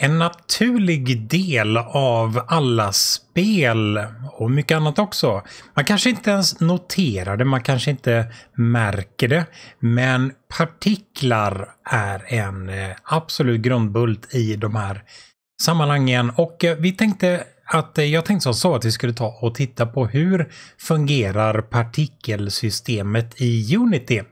En naturlig del av alla spel och mycket annat också. Man kanske inte ens noterar det, man kanske inte märker det. Men partiklar är en eh, absolut grundbult i de här sammanhangen. Och eh, vi tänkte att eh, jag tänkte som så att vi skulle ta och titta på hur fungerar partikelsystemet i Unity.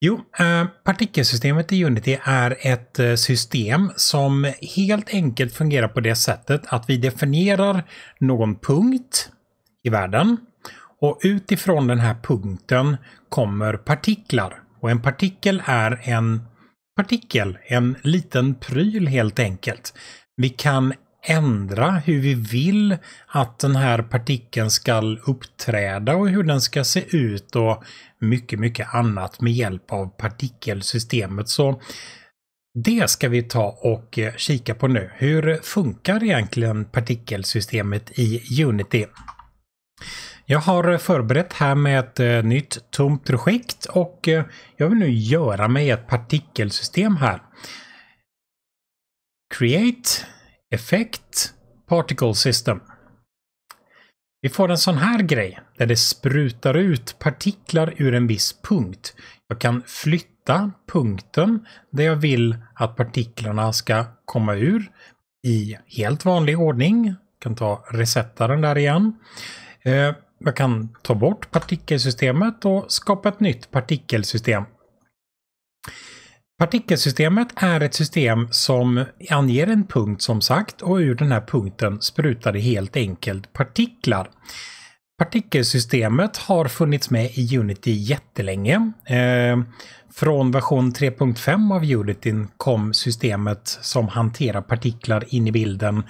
Jo, eh, partikelsystemet i Unity är ett eh, system som helt enkelt fungerar på det sättet att vi definierar någon punkt i världen och utifrån den här punkten kommer partiklar. Och en partikel är en partikel, en liten pryl helt enkelt. Vi kan ändra hur vi vill att den här partikeln ska uppträda och hur den ska se ut och mycket, mycket annat med hjälp av partikelsystemet. Så det ska vi ta och eh, kika på nu. Hur funkar egentligen partikelsystemet i Unity? Jag har förberett här med ett eh, nytt tomt projekt och eh, jag vill nu göra mig ett partikelsystem här. Create effekt, particle system. Vi får en sån här grej där det sprutar ut partiklar ur en viss punkt. Jag kan flytta punkten där jag vill att partiklarna ska komma ur i helt vanlig ordning. Jag kan ta resetta den där igen. Eh, jag kan ta bort partikelsystemet och skapa ett nytt partikelsystem. Partikelsystemet är ett system som anger en punkt som sagt och ur den här punkten sprutar det helt enkelt partiklar. Partikelsystemet har funnits med i Unity jättelänge. Eh, från version 3.5 av Unity kom systemet som hanterar partiklar in i bilden.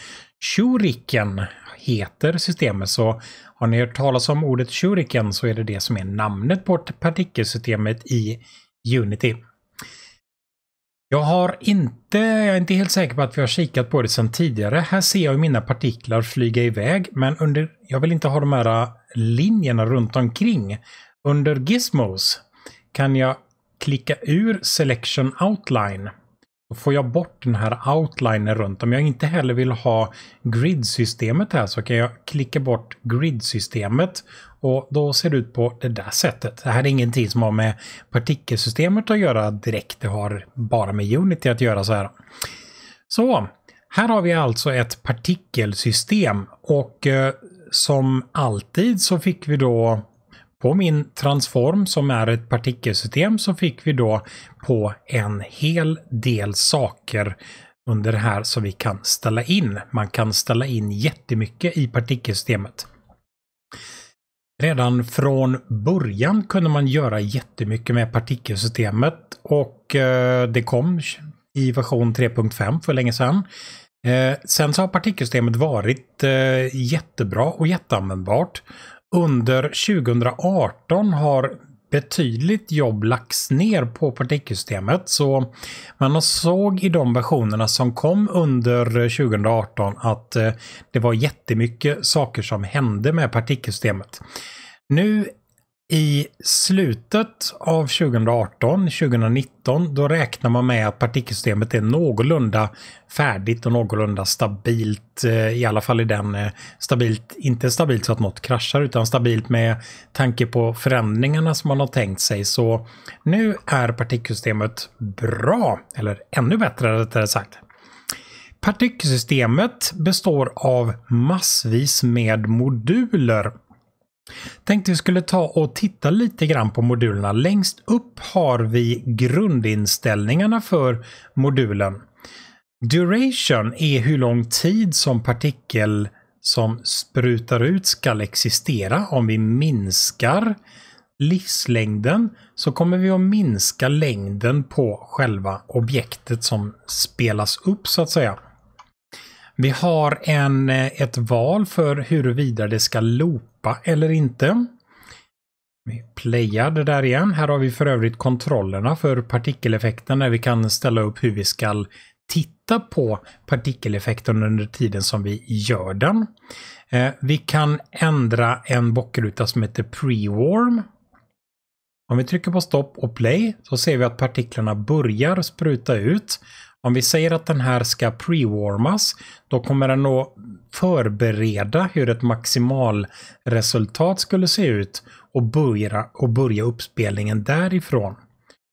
Shuriken heter systemet, så har ni hört talas om ordet shuriken så är det det som är namnet på partikelsystemet i Unity. Jag har inte, jag är inte helt säker på att vi har kikat på det sedan tidigare. Här ser jag mina partiklar flyga iväg, men under, jag vill inte ha de här äh, linjerna runt omkring. Under Gizmos kan jag klicka ur Selection Outline får jag bort den här outlinen runt. Om jag inte heller vill ha gridsystemet här så kan jag klicka bort gridsystemet och då ser det ut på det där sättet. Det här är ingenting som har med partikelsystemet att göra direkt. Det har bara med Unity att göra så här. Så här har vi alltså ett partikelsystem och eh, som alltid så fick vi då på min transform som är ett partikelsystem så fick vi då på en hel del saker under det här som vi kan ställa in. Man kan ställa in jättemycket i partikelsystemet. Redan från början kunde man göra jättemycket med partikelsystemet och eh, det kom i version 3.5 för länge sedan. Eh, sen så har partikelsystemet varit eh, jättebra och jätteanvändbart under 2018 har betydligt jobb lagts ner på partikelsystemet. Så man såg i de versionerna som kom under 2018 att eh, det var jättemycket saker som hände med partikelsystemet. Nu i slutet av 2018, 2019, då räknar man med att partikelsystemet är någorlunda färdigt och någorlunda stabilt. Eh, I alla fall i den eh, stabilt, inte stabilt så att något kraschar, utan stabilt med tanke på förändringarna som man har tänkt sig. Så nu är partikelsystemet bra, eller ännu bättre rättare sagt. Partikelsystemet består av massvis med moduler Tänkte vi skulle ta och titta lite grann på modulerna. Längst upp har vi grundinställningarna för modulen. Duration är hur lång tid som partikel som sprutar ut skall existera. Om vi minskar livslängden så kommer vi att minska längden på själva objektet som spelas upp så att säga. Vi har en, eh, ett val för huruvida det ska loopa släppa eller inte. Vi playar det där igen. Här har vi för övrigt kontrollerna för partikeleffekten där vi kan ställa upp hur vi ska titta på partikeleffekten under tiden som vi gör den. Eh, vi kan ändra en bockruta som heter pre-warm. Om vi trycker på stopp och play så ser vi att partiklarna börjar spruta ut om vi säger att den här ska pre-warmas, då kommer den att förbereda hur ett maximalresultat skulle se ut och börja, och börja uppspelningen därifrån.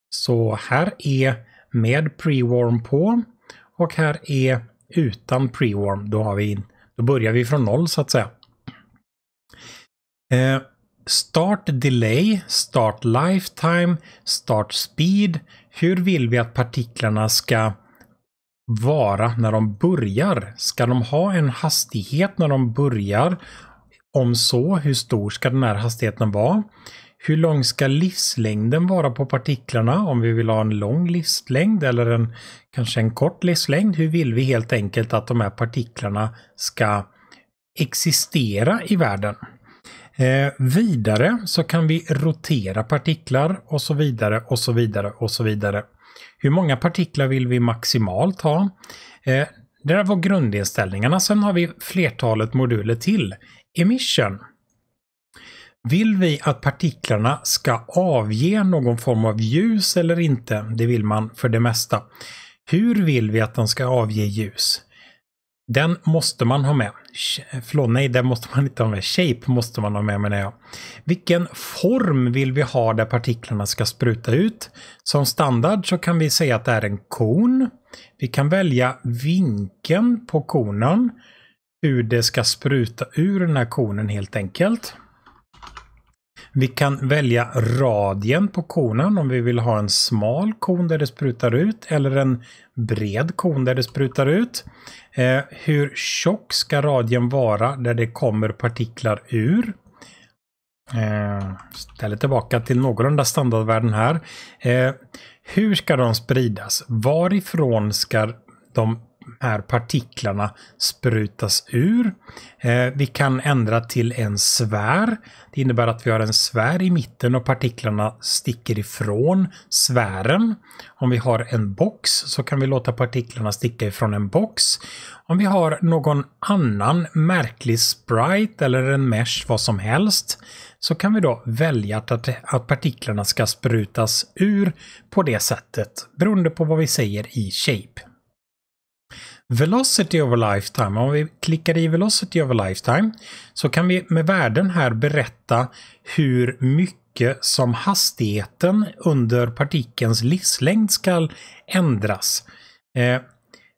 Så här är med pre-warm på och här är utan pre-warm. Då, då börjar vi från noll så att säga. Eh, start delay, start lifetime, start speed. Hur vill vi att partiklarna ska vara när de börjar? Ska de ha en hastighet när de börjar? Om så, hur stor ska den här hastigheten vara? Hur lång ska livslängden vara på partiklarna? Om vi vill ha en lång livslängd eller en, kanske en kort livslängd? Hur vill vi helt enkelt att de här partiklarna ska existera i världen? Eh, vidare så kan vi rotera partiklar och så vidare och så vidare och så vidare hur många partiklar vill vi maximalt ha? Eh, det där var grundinställningarna. Sen har vi flertalet moduler till. Emission. Vill vi att partiklarna ska avge någon form av ljus eller inte? Det vill man för det mesta. Hur vill vi att de ska avge ljus? Den måste man ha med. Förlåt, nej, den måste man inte ha med. Shape måste man ha med menar jag. Vilken form vill vi ha där partiklarna ska spruta ut? Som standard så kan vi säga att det är en kon. Vi kan välja vinkeln på konen. Hur det ska spruta ur den här konen helt enkelt. Vi kan välja radien på konen om vi vill ha en smal kon där det sprutar ut eller en bred kon där det sprutar ut. Eh, hur tjock ska radien vara där det kommer partiklar ur? Eh, ställer tillbaka till någorlunda standardvärden här. Eh, hur ska de spridas? Varifrån ska de här partiklarna sprutas ur. Eh, vi kan ändra till en sfär. Det innebär att vi har en sfär i mitten och partiklarna sticker ifrån sfären. Om vi har en box så kan vi låta partiklarna sticka ifrån en box. Om vi har någon annan märklig sprite eller en mesh, vad som helst, så kan vi då välja att, att partiklarna ska sprutas ur på det sättet beroende på vad vi säger i shape. Velocity over lifetime. Om vi klickar i velocity over lifetime så kan vi med värden här berätta hur mycket som hastigheten under partikelns livslängd ska ändras. Eh,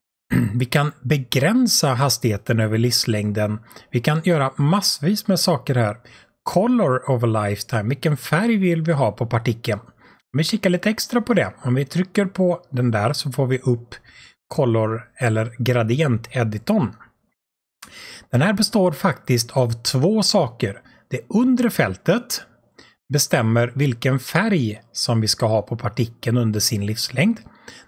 vi kan begränsa hastigheten över livslängden. Vi kan göra massvis med saker här. Color of a lifetime, vilken färg vill vi ha på partikeln? Om vi kikar lite extra på det. Om vi trycker på den där så får vi upp Color eller Gradient Editon. Den här består faktiskt av två saker. Det undre fältet bestämmer vilken färg som vi ska ha på partikeln under sin livslängd.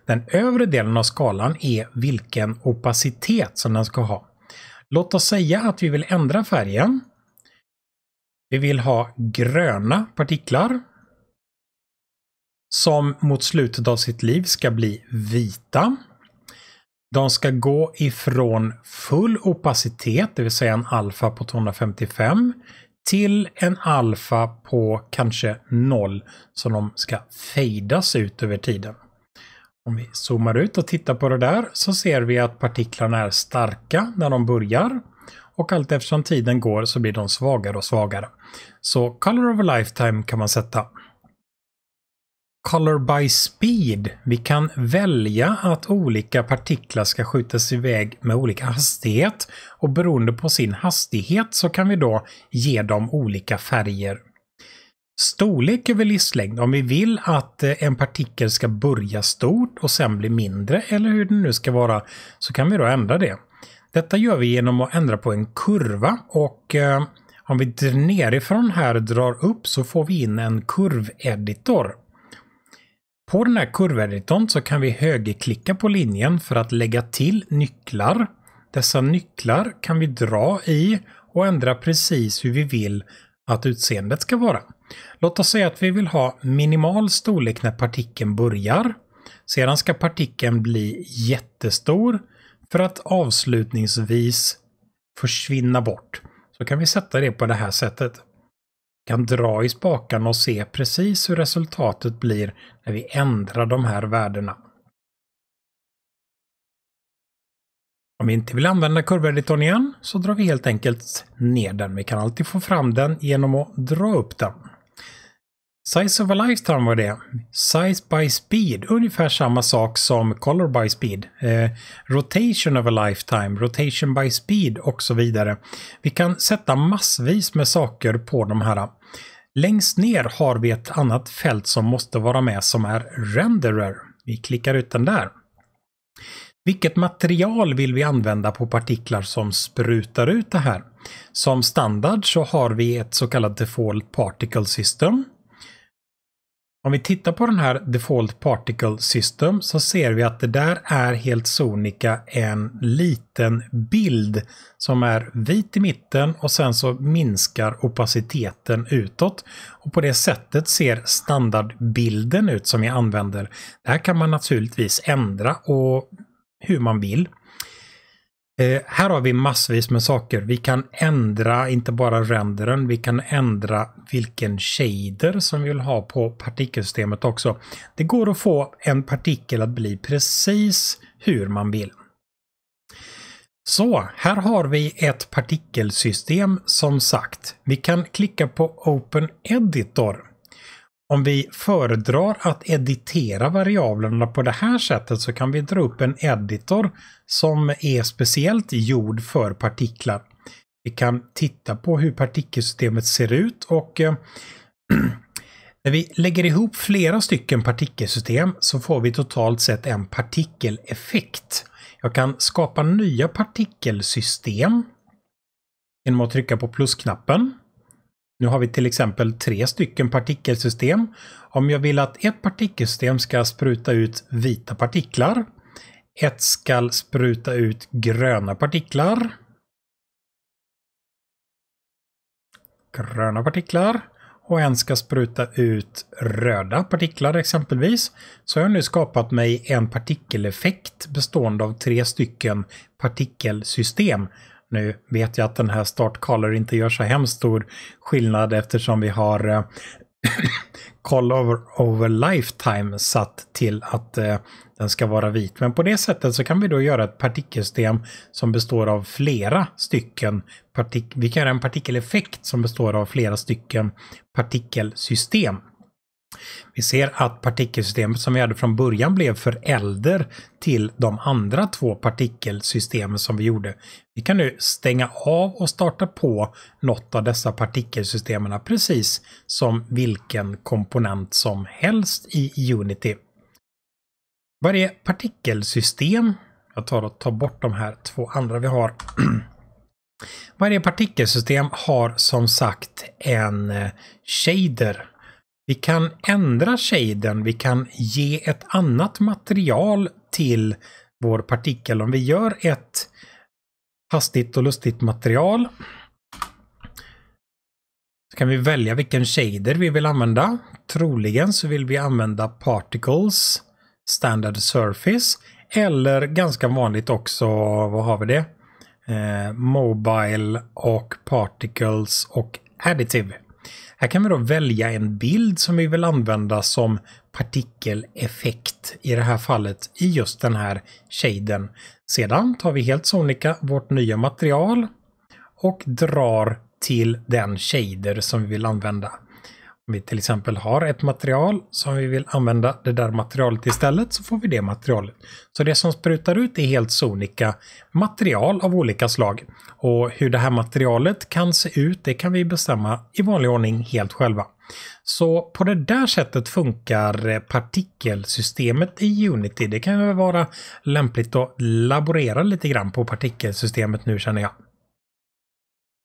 Den övre delen av skalan är vilken opacitet som den ska ha. Låt oss säga att vi vill ändra färgen. Vi vill ha gröna partiklar som mot slutet av sitt liv ska bli vita. De ska gå ifrån full opacitet, det vill säga en alfa på 255, till en alfa på kanske 0 som de ska fejdas ut över tiden. Om vi zoomar ut och tittar på det där så ser vi att partiklarna är starka när de börjar och allt eftersom tiden går så blir de svagare och svagare. Så color of a lifetime kan man sätta Color by Speed. Vi kan välja att olika partiklar ska skjutas iväg med olika hastighet och beroende på sin hastighet så kan vi då ge dem olika färger. Storlek över livslängd, om vi vill att eh, en partikel ska börja stort och sen bli mindre eller hur det nu ska vara, så kan vi då ändra det. Detta gör vi genom att ändra på en kurva och eh, om vi nerifrån här drar upp så får vi in en kurveditor. På den här kurvedditorn så kan vi högerklicka på linjen för att lägga till nycklar. Dessa nycklar kan vi dra i och ändra precis hur vi vill att utseendet ska vara. Låt oss säga att vi vill ha minimal storlek när partikeln börjar. Sedan ska partikeln bli jättestor för att avslutningsvis försvinna bort. Så kan vi sätta det på det här sättet kan dra i spakarna och se precis hur resultatet blir när vi ändrar de här värdena. Om vi inte vill använda kurveditorn igen så drar vi helt enkelt ner den. Vi kan alltid få fram den genom att dra upp den. Size of a Lifetime var det. Size by Speed, ungefär samma sak som Color by Speed. Eh, rotation of a Lifetime, Rotation by Speed och så vidare. Vi kan sätta massvis med saker på de här. Längst ner har vi ett annat fält som måste vara med som är Renderer. Vi klickar ut den där. Vilket material vill vi använda på partiklar som sprutar ut det här? Som standard så har vi ett så kallat Default Particle System. Om vi tittar på den här Default Particle System så ser vi att det där är helt sonika en liten bild som är vit i mitten och sen så minskar opaciteten utåt. Och På det sättet ser standardbilden ut som jag använder. Det här kan man naturligtvis ändra och hur man vill. Eh, här har vi massvis med saker. Vi kan ändra inte bara renderen, vi kan ändra vilken shader som vi vill ha på partikelsystemet också. Det går att få en partikel att bli precis hur man vill. Så, här har vi ett partikelsystem som sagt. Vi kan klicka på Open Editor om vi föredrar att editera variablerna på det här sättet så kan vi dra upp en editor som är speciellt gjord för partiklar. Vi kan titta på hur partikelsystemet ser ut och eh, när vi lägger ihop flera stycken partikelsystem så får vi totalt sett en partikeleffekt. Jag kan skapa nya partikelsystem genom att trycka på plusknappen. Nu har vi till exempel tre stycken partikelsystem. Om jag vill att ett partikelsystem ska spruta ut vita partiklar, ett ska spruta ut gröna partiklar, gröna partiklar och en ska spruta ut röda partiklar exempelvis, så har jag nu skapat mig en partikeleffekt bestående av tre stycken partikelsystem. Nu vet jag att den här startcaller inte gör så hemskt stor skillnad eftersom vi har eh, call over, over lifetime satt till att eh, den ska vara vit. Men på det sättet så kan vi då göra ett partikelsystem som består av flera stycken partik vi kan göra en partikeleffekt som består av flera stycken partikelsystem. Vi ser att partikelsystemet som vi hade från början blev förälder till de andra två partikelsystemen som vi gjorde. Vi kan nu stänga av och starta på något av dessa partikelsystemen precis som vilken komponent som helst i Unity. Varje partikelsystem, jag tar och tar bort de här två andra vi har. Varje partikelsystem har som sagt en eh, shader vi kan ändra shaden, vi kan ge ett annat material till vår partikel. Om vi gör ett hastigt och lustigt material så kan vi välja vilken shader vi vill använda. Troligen så vill vi använda Particles Standard Surface eller ganska vanligt också, vad har vi det? Eh, mobile och Particles och Additive. Här kan vi då välja en bild som vi vill använda som partikeleffekt i det här fallet i just den här shaden. Sedan tar vi helt sonika vårt nya material och drar till den shader som vi vill använda. Om vi till exempel har ett material som vi vill använda det där materialet istället så får vi det materialet. Så det som sprutar ut är helt sonika material av olika slag. Och hur det här materialet kan se ut det kan vi bestämma i vanlig ordning helt själva. Så på det där sättet funkar partikelsystemet i Unity. Det kan vara lämpligt att laborera lite grann på partikelsystemet nu känner jag.